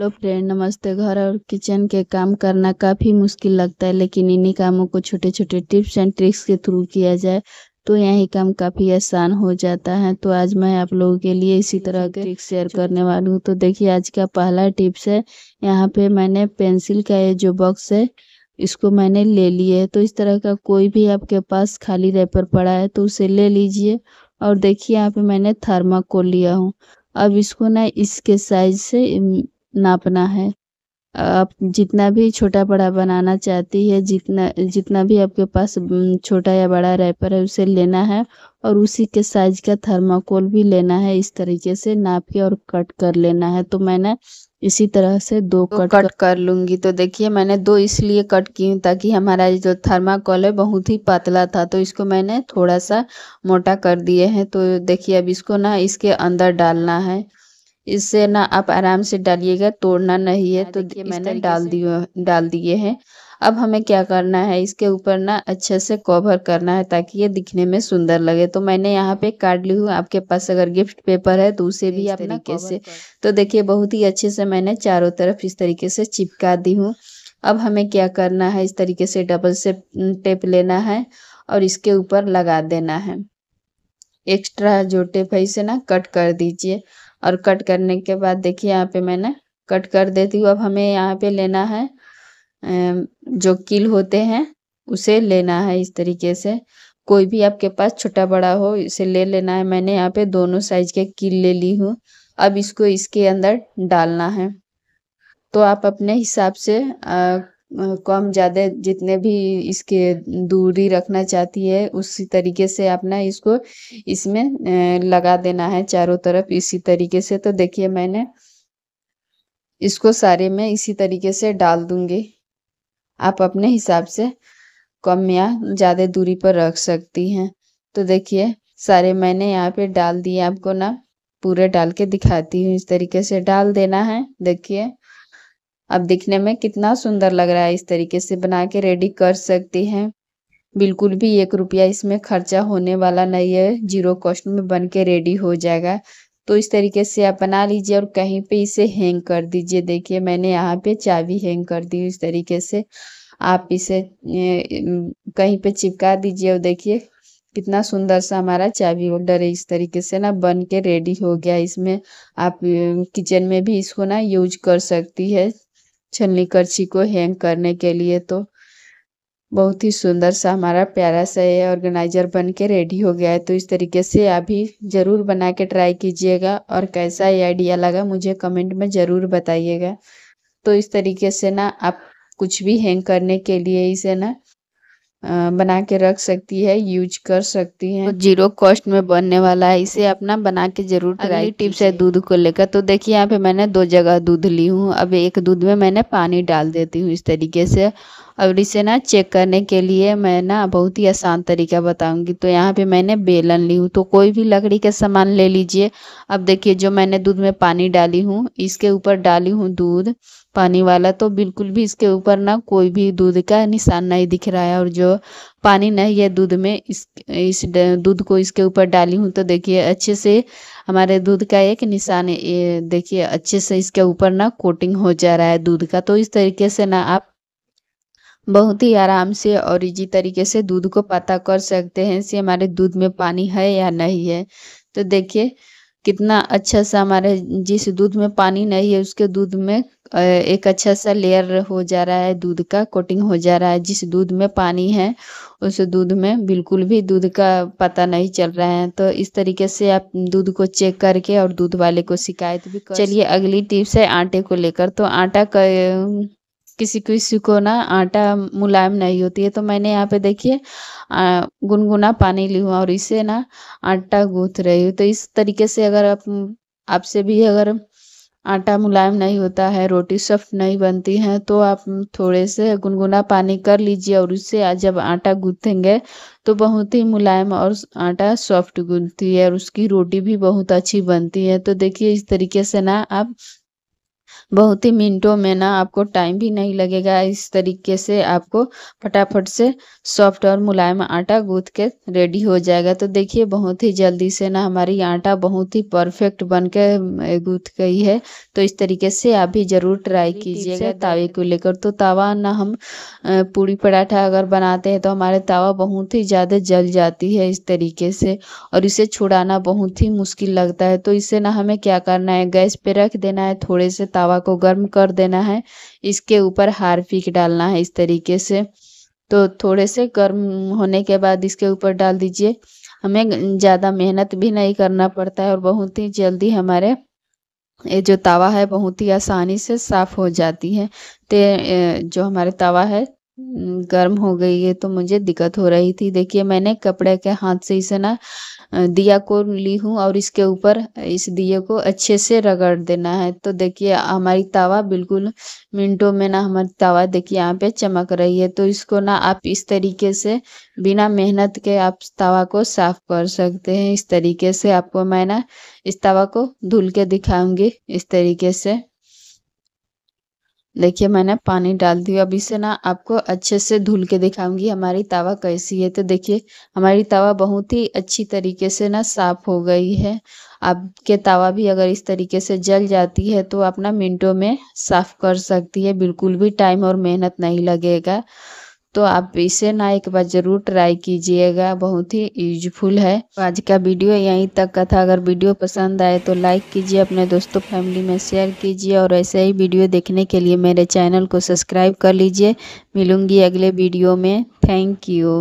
hello friend नमस्ते घर और किचन के काम करना काफ़ी मुश्किल लगता है लेकिन इन्हीं कामों को छोटे छोटे टिप्स एंड ट्रिक्स के थ्रू किया जाए तो यही काम काफ़ी आसान हो जाता है तो आज मैं आप लोगों के लिए इसी तरह के ट्रिक्स शेयर करने वाली हूँ तो देखिए आज का पहला टिप्स है यहाँ पे मैंने पेंसिल का ये जो बॉक्स है इसको मैंने ले लिया है तो इस तरह का कोई भी आपके पास खाली रेपर पड़ा है तो उसे ले लीजिए और देखिए यहाँ पे मैंने थर्मा लिया हूँ अब इसको ना इसके साइज से नापना है आप जितना भी छोटा बड़ा बनाना चाहती है जितना जितना भी आपके पास छोटा या बड़ा रैपर है उसे लेना है और उसी के साइज का थर्माकोल भी लेना है इस तरीके से नाप के और कट कर लेना है तो मैंने इसी तरह से दो तो कट कट कर, कर तो देखिए मैंने दो इसलिए कट की हूँ ताकि हमारा जो थर्माकोल है बहुत ही पतला था तो इसको मैंने थोड़ा सा मोटा कर दिए हैं तो देखिए अब इसको ना इसके अंदर डालना है इससे ना आप आराम से डालिएगा तोड़ना नहीं है हाँ, तो देखिए मैंने डाल दिए डाल दिए हैं अब हमें क्या करना है इसके ऊपर ना अच्छे से कवर करना है ताकि ये दिखने में सुंदर लगे तो मैंने यहाँ पे काट ली हूँ आपके पास अगर गिफ्ट पेपर है तो उसे भी आप ना कैसे तो देखिए बहुत ही अच्छे से मैंने चारों तरफ इस तरीके से चिपका दी हूँ अब हमें क्या करना है इस तरीके से डबल से टेप लेना है और इसके ऊपर लगा देना है एक्स्ट्रा जो टेप है इसे ना कट कर दीजिए और कट करने के बाद देखिए यहाँ पे मैंने कट कर देती हूँ अब हमें यहाँ पे लेना है जो किल होते हैं उसे लेना है इस तरीके से कोई भी आपके पास छोटा बड़ा हो इसे ले लेना है मैंने यहाँ पे दोनों साइज के किल ले ली हूँ अब इसको इसके अंदर डालना है तो आप अपने हिसाब से आ, कम ज़्यादा जितने भी इसके दूरी रखना चाहती है उसी तरीके से अपना इसको इसमें लगा देना है चारों तरफ इसी तरीके से तो देखिए मैंने इसको सारे में इसी तरीके से डाल दूंगी आप अपने हिसाब से कम या ज़्यादा दूरी पर रख सकती हैं तो देखिए सारे मैंने यहाँ पे डाल दिए आपको ना पूरे डाल के दिखाती हूँ इस तरीके से डाल देना है देखिए अब दिखने में कितना सुंदर लग रहा है इस तरीके से बना के रेडी कर सकते हैं बिल्कुल भी एक रुपया इसमें खर्चा होने वाला नहीं है जीरो कॉस्ट में बन के रेडी हो जाएगा तो इस तरीके से आप बना लीजिए और कहीं पे इसे हैंग कर दीजिए देखिए मैंने यहाँ पे चाबी हैंग कर दी इस तरीके से आप इसे कहीं पे चिपका दीजिए और देखिए कितना सुंदर सा हमारा चाबी होल्डर है इस तरीके से ना बन के रेडी हो गया इसमें आप किचन में भी इसको ना यूज कर सकती है छन्नी करछी को हैंग करने के लिए तो बहुत ही सुंदर सा हमारा प्यारा सा ये ऑर्गेनाइजर बन के रेडी हो गया है तो इस तरीके से आप भी ज़रूर बना के ट्राई कीजिएगा और कैसा ये आइडिया लगा मुझे कमेंट में ज़रूर बताइएगा तो इस तरीके से ना आप कुछ भी हैंग करने के लिए इसे ना बना के रख सकती है यूज कर सकती तो जीरो कॉस्ट में बनने वाला है इसे अपना बना के जरूर ट्राई टिप्स है दूध को लेकर तो देखिए यहाँ पे मैंने दो जगह दूध ली हूँ अब एक दूध में मैंने पानी डाल देती हूँ इस तरीके से और इसे ना चेक करने के लिए मैं ना बहुत ही आसान तरीका बताऊंगी तो यहाँ पे मैंने बेलन ली हूँ तो कोई भी लकड़ी का सामान ले लीजिए अब देखिए जो मैंने दूध में पानी डाली हूँ इसके ऊपर डाली हूँ दूध पानी वाला तो बिल्कुल भी इसके ऊपर ना कोई भी दूध का निशान नहीं दिख रहा है और जो पानी नहीं है दूध में इस इस दूध को इसके ऊपर डाली हूँ तो देखिए अच्छे से हमारे दूध का एक निशान देखिए अच्छे से इसके ऊपर ना कोटिंग हो जा रहा है दूध का तो इस तरीके से ना आप बहुत ही आराम से और इजी तरीके से दूध को पता कर सकते हैं से हमारे दूध में पानी है या नहीं है तो देखिए कितना अच्छा सा हमारे जिस दूध में पानी नहीं है उसके दूध में एक अच्छा सा लेयर हो जा रहा है दूध का कोटिंग हो जा रहा है जिस दूध में पानी है उस दूध में बिल्कुल भी दूध का पता नहीं चल रहा है तो इस तरीके से आप दूध को चेक करके और दूध वाले को शिकायत भी चलिए अगली टिप्स है आटे को लेकर तो आटा किसी किसी को ना आटा मुलायम नहीं होती है तो मैंने यहाँ पे देखिए गुनगुना पानी ली हुआ और इसे ना आटा गूंथ रही हूँ तो इस तरीके से अगर आप आपसे भी अगर आटा मुलायम नहीं होता है रोटी सॉफ्ट नहीं बनती है तो आप थोड़े से गुनगुना पानी कर लीजिए और उससे जब आटा गूंथेंगे तो बहुत ही मुलायम और आटा सॉफ्ट गूंथती है और उसकी रोटी भी बहुत अच्छी बनती है तो देखिए इस तरीके से ना आप बहुत ही मिनटों में ना आपको टाइम भी नहीं लगेगा इस तरीके से आपको फटाफट से सॉफ्ट और मुलायम आटा गूँथ के रेडी हो जाएगा तो देखिए बहुत ही जल्दी से ना हमारी आटा बहुत ही परफेक्ट बन के गूँथ गई है तो इस तरीके से आप भी ज़रूर ट्राई कीजिएगा तावे को लेकर तो तावा ना हम पूड़ी पराठा अगर बनाते हैं तो हमारे तावा बहुत ही ज़्यादा जल जाती है इस तरीके से और इसे छुड़ाना बहुत ही मुश्किल लगता है तो इसे ना हमें क्या करना है गैस पर रख देना है थोड़े से तावा को गर्म कर देना है इसके ऊपर फीक डालना है इस तरीके से तो थोड़े से गर्म होने के बाद इसके ऊपर डाल दीजिए हमें ज़्यादा मेहनत भी नहीं करना पड़ता है और बहुत ही जल्दी हमारे ये जो तवा है बहुत ही आसानी से साफ़ हो जाती है ते जो हमारे तवा है हम्म, गर्म हो गई है तो मुझे दिक्कत हो रही थी देखिए मैंने कपड़े के हाथ से इसे ना दिया को ली हूँ और इसके ऊपर इस दिए को अच्छे से रगड़ देना है तो देखिए हमारी तवा बिल्कुल मिनटों में ना हमारी तवा देखिए यहाँ पे चमक रही है तो इसको ना आप इस तरीके से बिना मेहनत के आप तवा को साफ कर सकते हैं इस तरीके से आपको मैं ना इस तवा को धुल के दिखाऊंगी इस तरीके से देखिए मैंने पानी डाल दिया अभी से ना आपको अच्छे से धुल के दिखाऊंगी हमारी तवा कैसी है तो देखिए हमारी तवा बहुत ही अच्छी तरीके से ना साफ़ हो गई है आपके तवा भी अगर इस तरीके से जल जाती है तो आप ना मिनटों में साफ़ कर सकती है बिल्कुल भी टाइम और मेहनत नहीं लगेगा तो आप इसे ना एक बार ज़रूर ट्राई कीजिएगा बहुत ही यूजफुल है तो आज का वीडियो यहीं तक का था अगर वीडियो पसंद आए तो लाइक कीजिए अपने दोस्तों फैमिली में शेयर कीजिए और ऐसे ही वीडियो देखने के लिए मेरे चैनल को सब्सक्राइब कर लीजिए मिलूंगी अगले वीडियो में थैंक यू